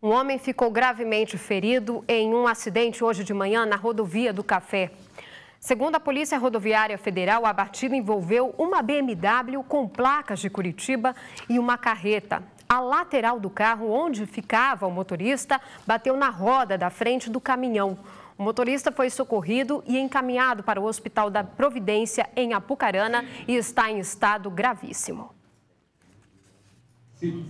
Um homem ficou gravemente ferido em um acidente hoje de manhã na rodovia do Café. Segundo a Polícia Rodoviária Federal, a batida envolveu uma BMW com placas de Curitiba e uma carreta. A lateral do carro onde ficava o motorista bateu na roda da frente do caminhão. O motorista foi socorrido e encaminhado para o Hospital da Providência, em Apucarana, e está em estado gravíssimo. Sim.